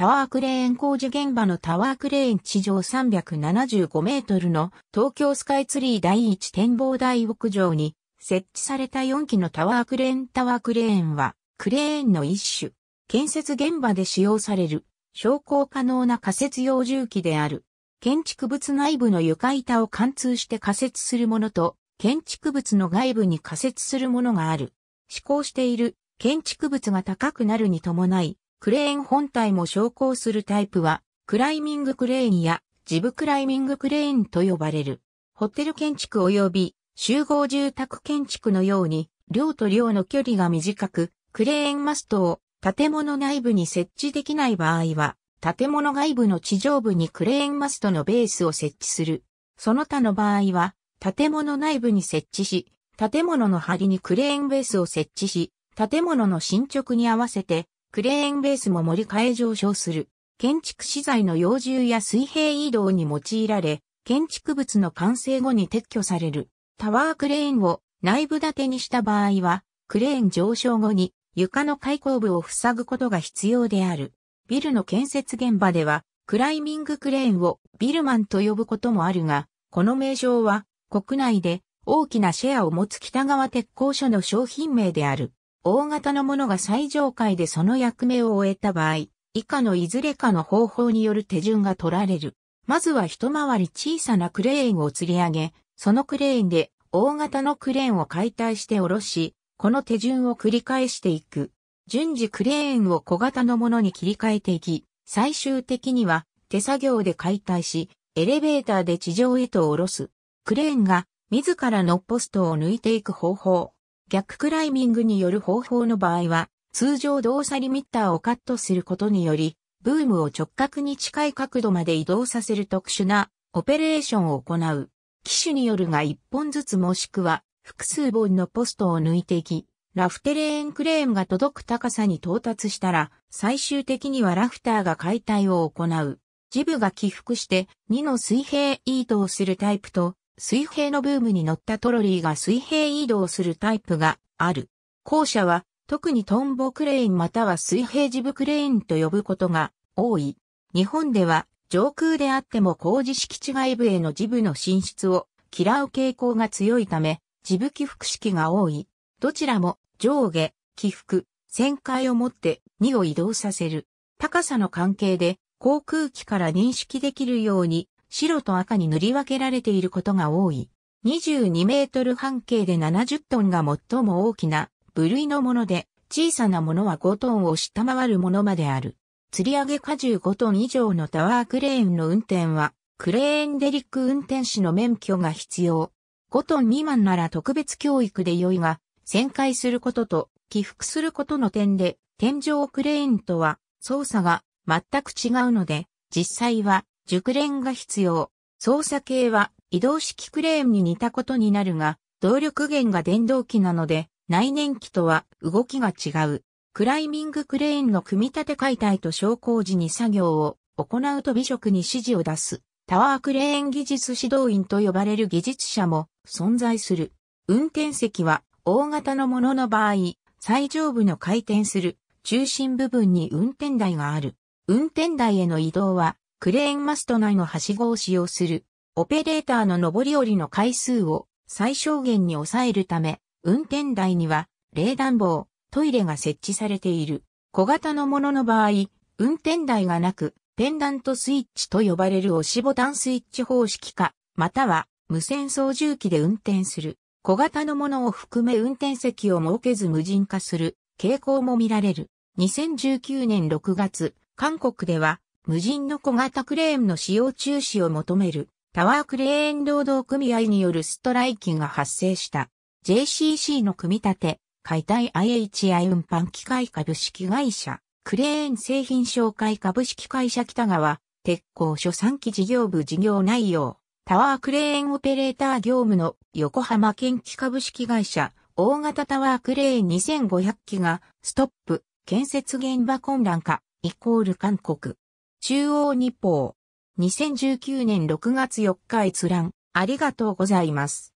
タワークレーン工事現場のタワークレーン地上375メートルの東京スカイツリー第1展望台屋上に設置された4基のタワークレーンタワークレーンはクレーンの一種。建設現場で使用される昇降可能な仮設用重機である。建築物内部の床板を貫通して仮設するものと建築物の外部に仮設するものがある。施行している建築物が高くなるに伴い、クレーン本体も昇降するタイプは、クライミングクレーンやジブクライミングクレーンと呼ばれる。ホテル建築及び集合住宅建築のように、量と量の距離が短く、クレーンマストを建物内部に設置できない場合は、建物外部の地上部にクレーンマストのベースを設置する。その他の場合は、建物内部に設置し、建物の梁にクレーンベースを設置し、建物の進捗に合わせてクレーンベースも盛り替え上昇する。建築資材の用獣や水平移動に用いられ、建築物の完成後に撤去される。タワークレーンを内部建てにした場合は、クレーン上昇後に床の開口部を塞ぐことが必要である。ビルの建設現場では、クライミングクレーンをビルマンと呼ぶこともあるが、この名称は国内で大きなシェアを持つ北側鉄工所の商品名である。大型のものが最上階でその役目を終えた場合、以下のいずれかの方法による手順が取られる。まずは一回り小さなクレーンを吊り上げ、そのクレーンで大型のクレーンを解体して下ろし、この手順を繰り返していく。順次クレーンを小型のものに切り替えていき、最終的には手作業で解体し、エレベーターで地上へと下ろす。クレーンが自らのポストを抜いていく方法。逆クライミングによる方法の場合は、通常動作リミッターをカットすることにより、ブームを直角に近い角度まで移動させる特殊なオペレーションを行う。機種によるが1本ずつもしくは複数本のポストを抜いていき、ラフテレーンクレーンが届く高さに到達したら、最終的にはラフターが解体を行う。ジブが起伏して2の水平イートをするタイプと、水平のブームに乗ったトロリーが水平移動するタイプがある。後者は特にトンボクレーンまたは水平ジブクレーンと呼ぶことが多い。日本では上空であっても工事敷地外部へのジブの進出を嫌う傾向が強いため、ジブ起伏式が多い。どちらも上下、起伏、旋回をもって2を移動させる。高さの関係で航空機から認識できるように白と赤に塗り分けられていることが多い。22メートル半径で70トンが最も大きな部類のもので、小さなものは5トンを下回るものまである。釣り上げ荷重5トン以上のタワークレーンの運転は、クレーンデリック運転士の免許が必要。5トン未満なら特別教育で良いが、旋回することと起伏することの点で、天井クレーンとは操作が全く違うので、実際は熟練が必要。操作系は移動式クレーンに似たことになるが、動力源が電動機なので、内燃機とは動きが違う。クライミングクレーンの組み立て解体と昇降時に作業を行うと美食に指示を出す。タワークレーン技術指導員と呼ばれる技術者も存在する。運転席は大型のものの場合、最上部の回転する中心部分に運転台がある。運転台への移動はクレーンマスト内のはしごを使用する、オペレーターの上り下りの回数を最小限に抑えるため、運転台には冷暖房、トイレが設置されている。小型のものの場合、運転台がなく、ペンダントスイッチと呼ばれる押しボタンスイッチ方式か、または無線操縦機で運転する。小型のものを含め運転席を設けず無人化する傾向も見られる。2019年6月、韓国では無人の小型クレーンの使用中止を求めるタワークレーン労働組合によるストライキが発生した JCC の組み立て、解体 IHI 運搬機械株式会社、クレーン製品紹介株式会社北川、鉄鋼所3期事業部事業内容、タワークレーンオペレーター業務の横浜県機株式会社、大型タワークレーン2500機がストップ、建設現場混乱化、イコール韓国。中央日報。2019年6月4日閲覧。ありがとうございます。